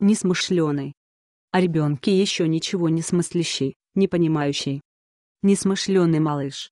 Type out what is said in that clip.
несмышленый. А ребенке еще ничего не смыслящий, не понимающий. Несмышленый малыш.